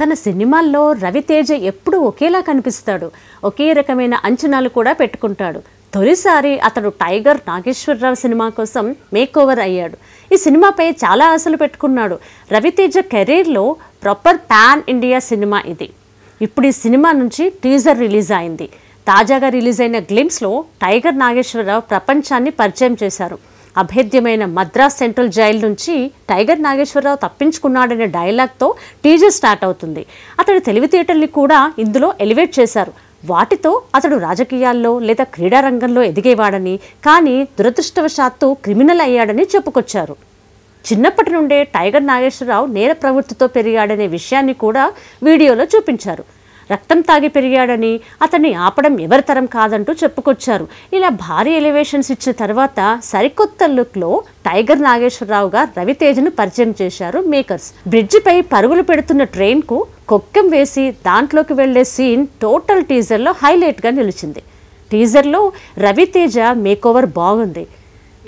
తన సినిమాల్లో రవితేజ ఎప్పుడూ ఒకేలా కనిపిస్తాడు ఒకే రకమైన అంచనాలు కూడా పెట్టుకుంటాడు తొలిసారి అతడు టైగర్ నాగేశ్వరరావు సినిమా కోసం మేకోవర్ అయ్యాడు ఈ సినిమాపై చాలా ఆశలు పెట్టుకున్నాడు రవితేజ కెరీర్లో ప్రాపర్ ప్యాన్ ఇండియా సినిమా ఇది ఇప్పుడు ఈ సినిమా నుంచి టీజర్ రిలీజ్ అయింది తాజాగా రిలీజ్ అయిన గ్లిమ్స్లో టైగర్ నాగేశ్వరరావు ప్రపంచాన్ని పరిచయం చేశారు అభేద్యమైన మద్రాస్ సెంట్రల్ జైలు నుంచి టైగర్ నాగేశ్వరరావు తప్పించుకున్నాడనే డైలాగ్తో టీజర్ స్టార్ట్ అవుతుంది అతడి తెలివితేటల్ని కూడా ఇందులో ఎలివేట్ చేశారు వాటితో అతడు రాజకీయాల్లో లేదా క్రీడారంగంలో ఎదిగేవాడని కానీ దురదృష్టవశాత్తు క్రిమినల్ అయ్యాడని చెప్పుకొచ్చారు చిన్నప్పటి నుండే టైగర్ నాగేశ్వరరావు నేర ప్రవృత్తితో పెరిగాడనే విషయాన్ని కూడా వీడియోలో చూపించారు రక్తం తాగి పెరిగాడని అతన్ని ఆపడం ఎవరితరం కాదంటూ చెప్పుకొచ్చారు ఇలా భారీ ఎలివేషన్స్ ఇచ్చిన తర్వాత సరికొత్త లుక్లో టైగర్ నాగేశ్వరరావుగా రవితేజను పరిచయం చేశారు మేకర్స్ బ్రిడ్జిపై పరుగులు పెడుతున్న ట్రైన్కు కొక్కెం వేసి దాంట్లోకి వెళ్లే సీన్ టోటల్ టీజర్లో హైలైట్గా నిలిచింది టీజర్లో రవితేజ మేకోవర్ బాగుంది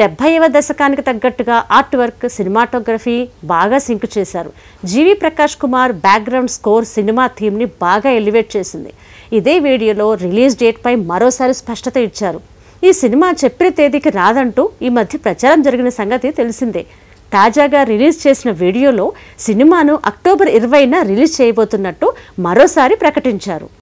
డెబ్భైవ దశకానికి తగ్గట్టుగా ఆర్ట్ వర్క్ సినిమాటోగ్రఫీ బాగా సింక్ చేశారు G V Prakash Kumar background score cinema థీమ్ని బాగా ఎలివేట్ చేసింది ఇదే వీడియోలో రిలీజ్ డేట్పై మరోసారి స్పష్టత ఇచ్చారు ఈ సినిమా చెప్పిన తేదీకి రాదంటూ ఈ మధ్య ప్రచారం జరిగిన సంగతి తెలిసిందే తాజాగా రిలీజ్ చేసిన వీడియోలో సినిమాను అక్టోబర్ ఇరవైన రిలీజ్ చేయబోతున్నట్టు మరోసారి ప్రకటించారు